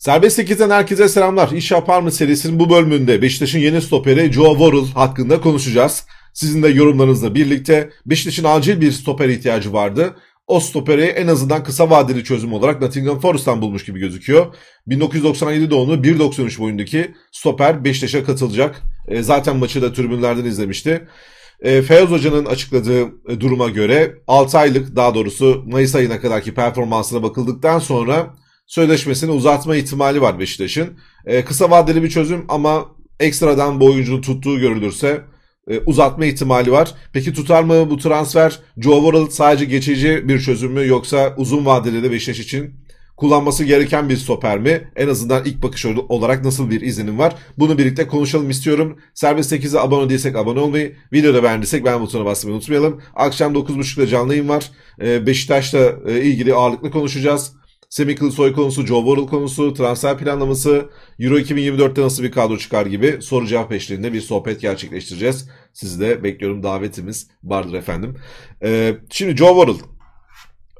Serbest 8'den herkese selamlar. İş yapar mı serisinin bu bölümünde Beşiktaş'ın yeni stoperi Joe Worrell hakkında konuşacağız. Sizin de yorumlarınızla birlikte Beşiktaş'ın acil bir stoper ihtiyacı vardı. O stoperi en azından kısa vadeli çözüm olarak Nottingham Forest'tan bulmuş gibi gözüküyor. 1997 doğumlu 1.93 boyundaki stoper Beşiktaş'a katılacak. E, zaten maçı da tribünlerden izlemişti. E, Feyyaz Hoca'nın açıkladığı e, duruma göre 6 aylık daha doğrusu Mayıs ayına kadarki performansına bakıldıktan sonra sözleşmesini uzatma ihtimali var Beşiktaş'ın. E, kısa vadeli bir çözüm ama ekstradan bu oyuncunun tuttuğu görülürse e, uzatma ihtimali var. Peki tutar mı bu transfer? Joe Worrell sadece geçici bir çözüm mü yoksa uzun vadeli de Beşiktaş için kullanması gereken bir stoper mi? En azından ilk bakış olarak nasıl bir izlenim var? Bunu birlikte konuşalım istiyorum. Serbest 8'e abone değilsek abone olmayı, videoda beğendiysek beğen butonuna basmayı unutmayalım. Akşam 9.30'da canlı yayın var. E, Beşiktaş'la e, ilgili ağırlıklı konuşacağız. Semih Kılıçsoy konusu, Joe Worrell konusu, transfer planlaması, Euro 2024'te nasıl bir kadro çıkar gibi soru cevap eşliğinde bir sohbet gerçekleştireceğiz. Sizi de bekliyorum davetimiz vardır efendim. Ee, şimdi Joe Worrell.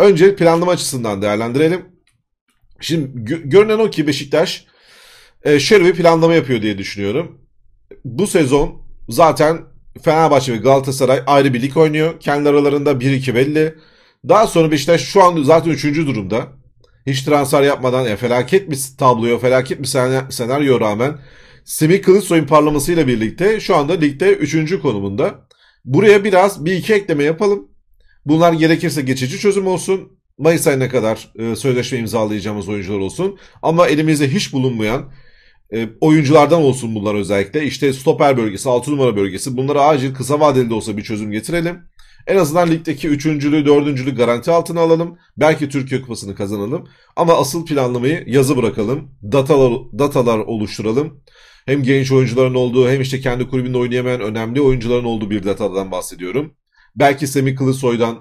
Önce planlama açısından değerlendirelim. Şimdi gö- görünen o ki Beşiktaş e, şöyle bir planlama yapıyor diye düşünüyorum. Bu sezon zaten Fenerbahçe ve Galatasaray ayrı bir lig oynuyor. Kendi aralarında 1-2 belli. Daha sonra Beşiktaş şu an zaten 3. durumda. Hiç transfer yapmadan ya felaket bir tabloya, felaket bir senaryo rağmen Semih Kılıçsoy'un parlamasıyla birlikte şu anda ligde 3. konumunda. Buraya biraz bir iki ekleme yapalım. Bunlar gerekirse geçici çözüm olsun. Mayıs ayına kadar e, sözleşme imzalayacağımız oyuncular olsun. Ama elimizde hiç bulunmayan e, oyunculardan olsun bunlar özellikle. İşte stoper bölgesi, 6 numara bölgesi bunlara acil kısa vadeli de olsa bir çözüm getirelim. En azından ligdeki üçüncülüğü, dördüncülüğü garanti altına alalım. Belki Türkiye Kupası'nı kazanalım. Ama asıl planlamayı yazı bırakalım. Datalar, datalar oluşturalım. Hem genç oyuncuların olduğu hem işte kendi kulübünde oynayamayan önemli oyuncuların olduğu bir datadan bahsediyorum. Belki Semih Kılıçsoy'dan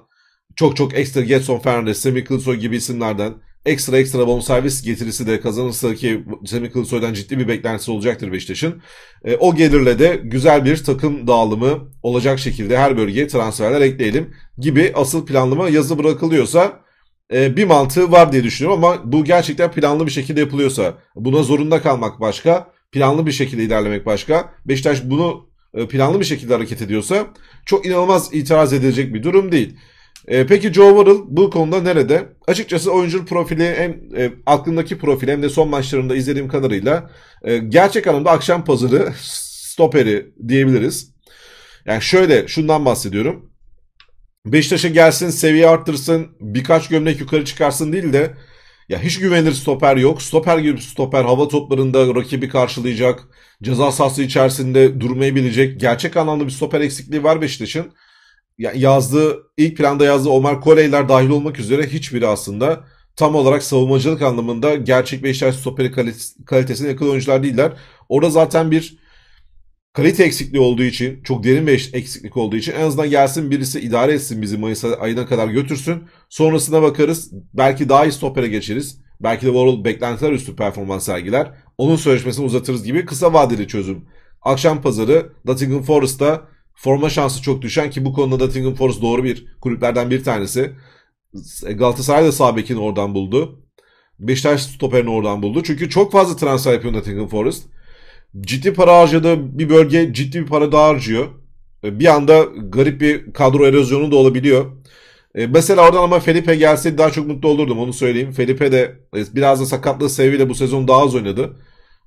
çok çok ekstra Getson Fernandes, Semih Kılıçsoy gibi isimlerden ekstra ekstra bonservis getirisi de kazanırsa ki Semih Kılıçsoy'dan ciddi bir beklentisi olacaktır Beşiktaş'ın. E, o gelirle de güzel bir takım dağılımı olacak şekilde her bölgeye transferler ekleyelim gibi asıl planlama yazı bırakılıyorsa e, bir mantığı var diye düşünüyorum ama bu gerçekten planlı bir şekilde yapılıyorsa buna zorunda kalmak başka, planlı bir şekilde ilerlemek başka. Beşiktaş bunu e, planlı bir şekilde hareket ediyorsa çok inanılmaz itiraz edilecek bir durum değil. E, peki Joe Worrell bu konuda nerede? Açıkçası oyuncunun profili hem e, aklımdaki profili hem de son maçlarında izlediğim kadarıyla e, gerçek anlamda akşam pazarı stoperi diyebiliriz. Yani şöyle şundan bahsediyorum. Beşiktaş'a gelsin, seviye arttırsın, birkaç gömlek yukarı çıkarsın değil de ya hiç güvenilir stoper yok. Stoper gibi stoper hava toplarında rakibi karşılayacak, ceza sahası içerisinde durmayabilecek Gerçek anlamda bir stoper eksikliği var Beşiktaş'ın yazdığı ilk planda yazdığı Omar Koleyler dahil olmak üzere hiçbiri aslında tam olarak savunmacılık anlamında gerçek Beşiktaş stoperi kalitesine yakın oyuncular değiller. Orada zaten bir kalite eksikliği olduğu için çok derin bir eksiklik olduğu için en azından gelsin birisi idare etsin bizi Mayıs ayına kadar götürsün. Sonrasına bakarız. Belki daha iyi stopere geçeriz. Belki de Warhol beklentiler üstü performans sergiler. Onun sözleşmesini uzatırız gibi kısa vadeli çözüm. Akşam pazarı Nottingham Forest'ta forma şansı çok düşen ki bu konuda Nottingham Forest doğru bir kulüplerden bir tanesi. Galatasaray da sabekini oradan buldu. Beşiktaş stoperini oradan buldu. Çünkü çok fazla transfer yapıyor Nottingham Forest. Ciddi para harcadığı bir bölge ciddi bir para daha harcıyor. Bir anda garip bir kadro erozyonu da olabiliyor. E, mesela oradan ama Felipe gelseydi daha çok mutlu olurdum onu söyleyeyim. Felipe de e, biraz da sakatlığı sebebiyle bu sezon daha az oynadı.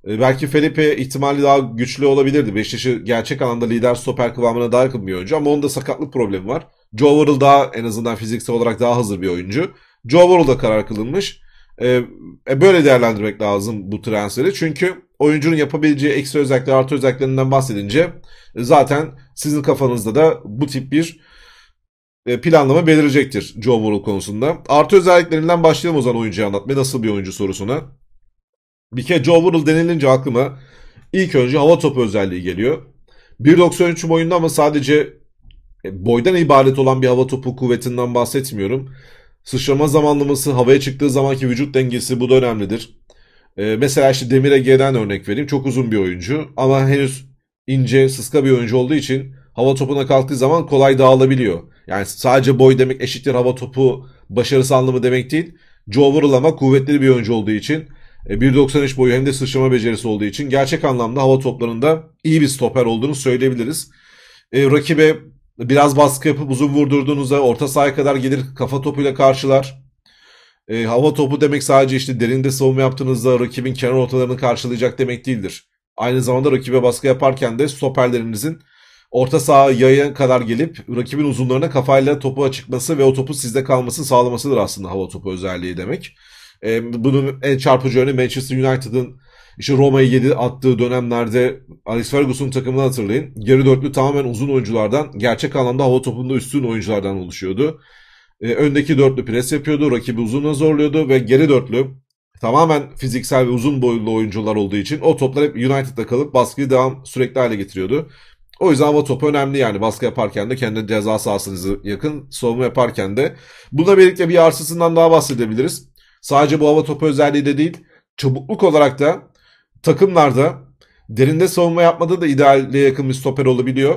E, belki Felipe ihtimali daha güçlü olabilirdi. Beşiktaş'ı gerçek anlamda lider stoper kıvamına daha yakın bir oyuncu ama onun da sakatlık problemi var. Joe Worrell daha en azından fiziksel olarak daha hazır bir oyuncu. Joe Worrell da karar kılınmış. E, e böyle değerlendirmek lazım bu transferi. Çünkü oyuncunun yapabileceği ekstra özellikler, artı özelliklerinden bahsedince e, zaten sizin kafanızda da bu tip bir planlama belirecektir Joe Worrell konusunda. Artı özelliklerinden başlayalım o zaman oyuncuyu anlatmaya. Nasıl bir oyuncu sorusuna. Bir kez Joe Burrow denilince aklıma ilk önce hava topu özelliği geliyor. 1.93 boyunda ama sadece e, boydan ibaret olan bir hava topu kuvvetinden bahsetmiyorum. Sıçrama zamanlaması, havaya çıktığı zamanki vücut dengesi bu da önemlidir. Ee, mesela işte Demir Ege'den örnek vereyim. Çok uzun bir oyuncu ama henüz ince, sıska bir oyuncu olduğu için hava topuna kalktığı zaman kolay dağılabiliyor. Yani sadece boy demek eşittir hava topu başarısı anlamı demek değil. Joe Burrow ama kuvvetli bir oyuncu olduğu için 1.93 e, boyu hem de sıçrama becerisi olduğu için gerçek anlamda hava toplarında iyi bir stoper olduğunu söyleyebiliriz. E, rakibe biraz baskı yapıp uzun vurdurduğunuzda orta sahaya kadar gelir kafa topuyla karşılar. E, hava topu demek sadece işte derinde savunma yaptığınızda rakibin kenar ortalarını karşılayacak demek değildir. Aynı zamanda rakibe baskı yaparken de stoperlerinizin orta saha yaya kadar gelip rakibin uzunlarına kafayla topu çıkması ve o topu sizde kalması sağlamasıdır aslında hava topu özelliği demek. E, bunun en çarpıcı örneği Manchester United'ın işte Roma'yı 7 attığı dönemlerde Alex Ferguson'un takımını hatırlayın. Geri dörtlü tamamen uzun oyunculardan, gerçek anlamda hava topunda üstün oyunculardan oluşuyordu. E, öndeki dörtlü pres yapıyordu, rakibi uzunla zorluyordu ve geri dörtlü tamamen fiziksel ve uzun boylu oyuncular olduğu için o toplar hep United'da kalıp baskıyı devam sürekli hale getiriyordu. O yüzden hava topu önemli yani baskı yaparken de kendi ceza sahasınızı yakın savunma yaparken de. Bununla birlikte bir arsasından daha bahsedebiliriz. Sadece bu hava topu özelliği de değil, çabukluk olarak da takımlarda derinde savunma yapmada da ideale yakın bir stoper olabiliyor.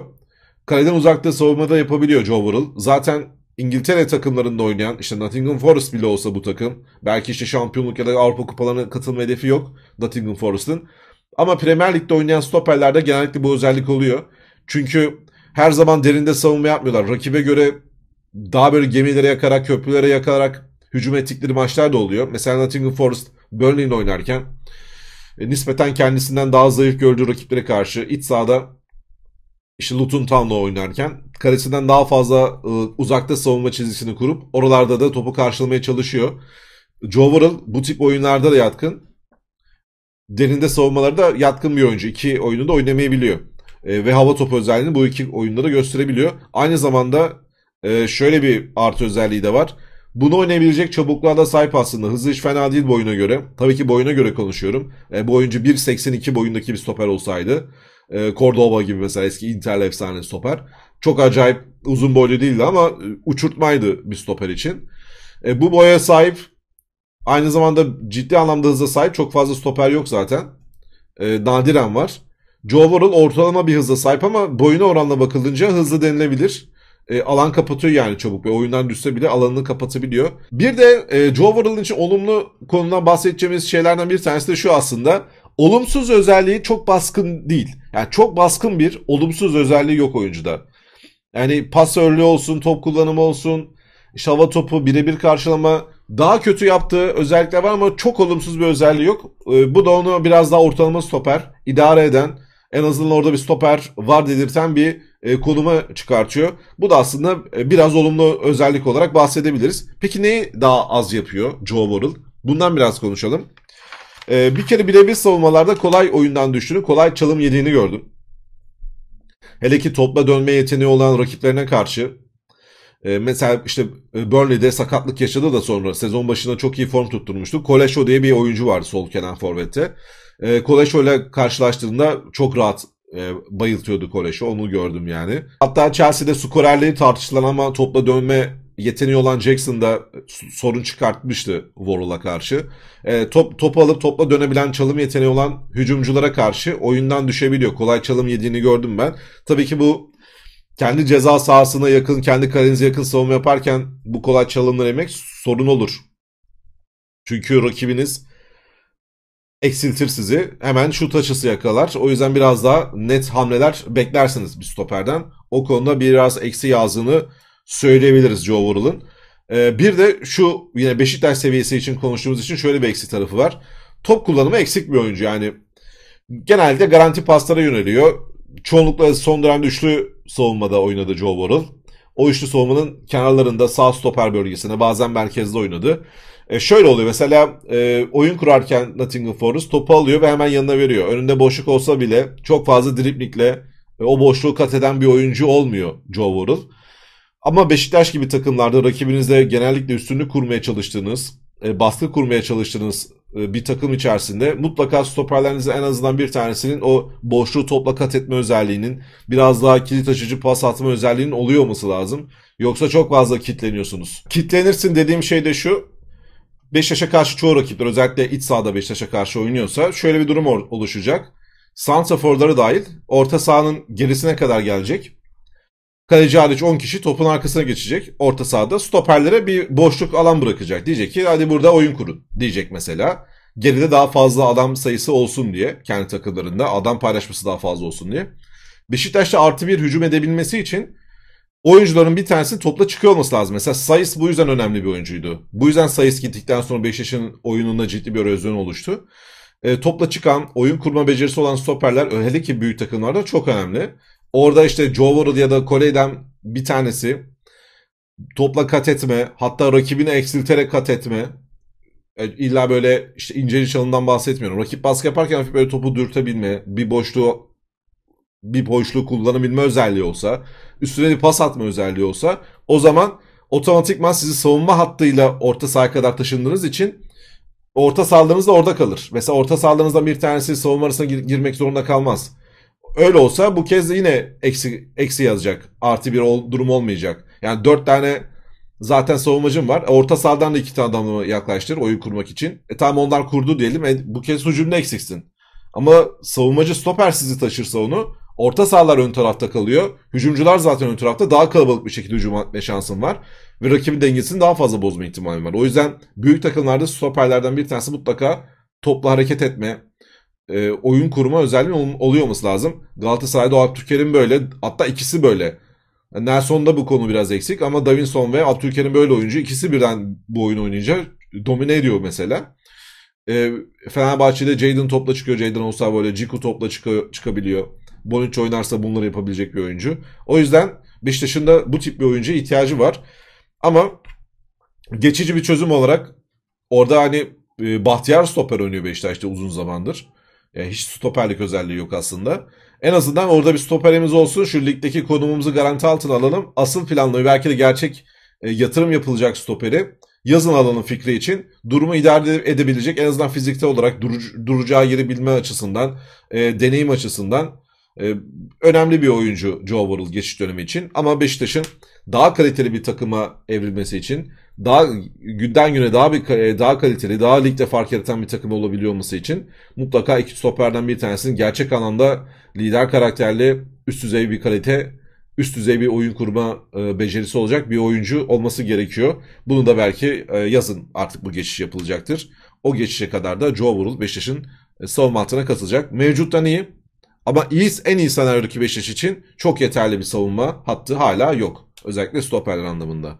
Kaleden uzakta savunma da yapabiliyor Joe Burrell. Zaten İngiltere takımlarında oynayan işte Nottingham Forest bile olsa bu takım. Belki işte şampiyonluk ya da Avrupa kupalarına katılma hedefi yok Nottingham Forest'ın. Ama Premier Lig'de oynayan stoperlerde genellikle bu özellik oluyor. Çünkü her zaman derinde savunma yapmıyorlar. Rakibe göre daha böyle gemilere yakarak, köprülere yakarak hücum ettikleri maçlar da oluyor. Mesela Nottingham Forest Burnley'in oynarken e, nispeten kendisinden daha zayıf gördüğü rakiplere karşı iç sahada işte Luton Town'la oynarken kalesinden daha fazla e, uzakta savunma çizgisini kurup oralarda da topu karşılamaya çalışıyor. Joe Worrell bu tip oyunlarda da yatkın. Derinde savunmaları da yatkın bir oyuncu. İki oyunu da oynamayabiliyor. E, ve hava topu özelliğini bu iki oyunda da gösterebiliyor. Aynı zamanda e, şöyle bir artı özelliği de var. Bunu oynayabilecek çabukluğa da sahip aslında. Hızı hiç fena değil boyuna göre. Tabii ki boyuna göre konuşuyorum. E, bu oyuncu 1.82 boyundaki bir stoper olsaydı. E, Cordoba gibi mesela eski Inter efsane stoper. Çok acayip uzun boylu değildi ama e, uçurtmaydı bir stoper için. E, bu boya sahip aynı zamanda ciddi anlamda hıza sahip çok fazla stoper yok zaten. E, nadiren var. Joe Worrell ortalama bir hıza sahip ama boyuna oranla bakılınca hızlı denilebilir e, alan kapatıyor yani çabuk ve oyundan düşse bile alanını kapatabiliyor. Bir de e, Joe Worrell için olumlu konudan bahsedeceğimiz şeylerden bir tanesi de şu aslında. Olumsuz özelliği çok baskın değil. Yani çok baskın bir olumsuz özelliği yok oyuncuda. Yani pasörlü olsun, top kullanımı olsun, şava topu, birebir karşılama daha kötü yaptığı özellikler var ama çok olumsuz bir özelliği yok. E, bu da onu biraz daha ortalama stoper, idare eden, en azından orada bir stoper var dedirten bir e, konuma çıkartıyor. Bu da aslında e, biraz olumlu özellik olarak bahsedebiliriz. Peki neyi daha az yapıyor Joe Worrell? Bundan biraz konuşalım. E, bir kere birebir savunmalarda kolay oyundan düştüğünü, kolay çalım yediğini gördüm. Hele ki topla dönme yeteneği olan rakiplerine karşı mesela işte Burnley'de sakatlık yaşadı da sonra sezon başında çok iyi form tutturmuştu. Koleşo diye bir oyuncu vardı sol kenar forvette. Koleşo ile karşılaştığında çok rahat e, bayıltıyordu Koreş'i. Onu gördüm yani. Hatta Chelsea'de skorerleri tartışılan ama topla dönme yeteneği olan Jackson da sorun çıkartmıştı Warhol'a karşı. E, top, top alıp topla dönebilen çalım yeteneği olan hücumculara karşı oyundan düşebiliyor. Kolay çalım yediğini gördüm ben. Tabii ki bu kendi ceza sahasına yakın, kendi kalenize yakın savunma yaparken bu kolay çalımları yemek sorun olur. Çünkü rakibiniz eksiltir sizi. Hemen şut açısı yakalar. O yüzden biraz daha net hamleler beklersiniz bir stoperden. O konuda biraz eksi yazdığını söyleyebiliriz Joe Worrell'ın. Ee, bir de şu yine Beşiktaş seviyesi için konuştuğumuz için şöyle bir eksi tarafı var. Top kullanımı eksik bir oyuncu yani. Genelde garanti paslara yöneliyor. Çoğunlukla son dönemde üçlü savunmada oynadı Joe Worrell. O üçlü savunmanın kenarlarında sağ stoper bölgesine bazen merkezde oynadı. E, şöyle oluyor mesela e, oyun kurarken Nottingham Forest topu alıyor ve hemen yanına veriyor. Önünde boşluk olsa bile çok fazla driplikle e, o boşluğu kat eden bir oyuncu olmuyor Joe Worrell. Ama Beşiktaş gibi takımlarda rakibinizde genellikle üstünlük kurmaya çalıştığınız, e, baskı kurmaya çalıştığınız e, bir takım içerisinde mutlaka stoperlerinizin en azından bir tanesinin o boşluğu topla kat etme özelliğinin, biraz daha kilit açıcı pas atma özelliğinin oluyor olması lazım. Yoksa çok fazla kitleniyorsunuz. Kitlenirsin dediğim şey de şu, Beşiktaş'a karşı çoğu rakipler özellikle iç sahada Beşiktaş'a karşı oynuyorsa şöyle bir durum oluşacak. Santraforları dahil orta sahanın gerisine kadar gelecek. Kaleci hariç 10 kişi topun arkasına geçecek. Orta sahada stoperlere bir boşluk alan bırakacak. Diyecek ki hadi burada oyun kurun diyecek mesela. Geride daha fazla adam sayısı olsun diye kendi takımlarında adam paylaşması daha fazla olsun diye. Beşiktaş'ta artı bir hücum edebilmesi için oyuncuların bir tanesi topla çıkıyor olması lazım. Mesela Sayıs bu yüzden önemli bir oyuncuydu. Bu yüzden Sayıs gittikten sonra Beşiktaş'ın oyununda ciddi bir özgün oluştu. E, topla çıkan, oyun kurma becerisi olan stoperler hele ki büyük takımlarda çok önemli. Orada işte Joe ya da Koley'den bir tanesi topla kat etme, hatta rakibini eksilterek kat etme. E, illa böyle işte ince çalından bahsetmiyorum. Rakip baskı yaparken hafif böyle topu dürtebilme, bir boşluğu bir boşluğu kullanabilme özelliği olsa, üstüne bir pas atma özelliği olsa o zaman otomatikman sizi savunma hattıyla orta sahaya kadar taşındığınız için orta sahalarınız da orada kalır. Mesela orta sahalarınızdan bir tanesi savunma arasına gir- girmek zorunda kalmaz. Öyle olsa bu kez de yine eksi, eksi yazacak. Artı bir ol, durum olmayacak. Yani dört tane zaten savunmacım var. Orta sahadan da iki tane adamı yaklaştır oyun kurmak için. E tamam onlar kurdu diyelim. E, bu kez hücumda eksiksin. Ama savunmacı stoper sizi taşırsa onu Orta sahalar ön tarafta kalıyor. Hücumcular zaten ön tarafta. Daha kalabalık bir şekilde hücum etme şansın var. Ve rakibin dengesini daha fazla bozma ihtimali var. O yüzden büyük takımlarda stoperlerden bir tanesi mutlaka topla hareket etme, e, oyun kurma özelliği oluyor olması lazım. Galatasaray'da o Abdülkerim böyle. Hatta ikisi böyle. Nelson Nelson'da bu konu biraz eksik ama Davinson ve Abdülkerim böyle oyuncu. ikisi birden bu oyunu oynayınca domine ediyor mesela. E, Fenerbahçe'de Jadon topla çıkıyor. Jaden olsa böyle Ciku topla çıkıyor, çıkabiliyor. Bonucci oynarsa bunları yapabilecek bir oyuncu. O yüzden Beşiktaş'ın da bu tip bir oyuncuya ihtiyacı var. Ama geçici bir çözüm olarak orada hani e, Bahtiyar stoper oynuyor Beşiktaş'ta uzun zamandır. Yani e, hiç stoperlik özelliği yok aslında. En azından orada bir stoperimiz olsun. Şu ligdeki konumumuzu garanti altına alalım. Asıl planlı belki de gerçek e, yatırım yapılacak stoperi yazın alanın fikri için durumu idare edebilecek en azından fizikte olarak dur, duracağı yeri bilme açısından, e, deneyim açısından ee, önemli bir oyuncu Joe Worrell geçiş dönemi için ama Beşiktaş'ın daha kaliteli bir takıma evrilmesi için daha günden güne daha bir e, daha kaliteli, daha ligde fark yaratan bir takım olabiliyor olması için mutlaka iki stoperden bir tanesinin gerçek anlamda lider karakterli üst düzey bir kalite, üst düzey bir oyun kurma e, becerisi olacak bir oyuncu olması gerekiyor. Bunu da belki e, yazın artık bu geçiş yapılacaktır. O geçişe kadar da Joe Worrell Beşiktaş'ın savunma hattına katılacak. Mevcuttan iyi ama iyi, en iyi senaryodaki Beşiktaş için çok yeterli bir savunma hattı hala yok. Özellikle stoperler anlamında.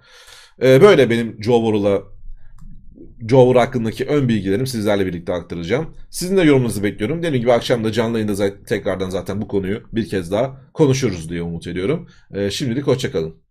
Ee, böyle benim Jovorla Jovor hakkındaki ön bilgilerim sizlerle birlikte aktaracağım. Sizin de yorumunuzu bekliyorum. Dediğim gibi akşam da canlı yayında zaten, tekrardan zaten bu konuyu bir kez daha konuşuruz diye umut ediyorum. Ee, şimdilik hoşçakalın.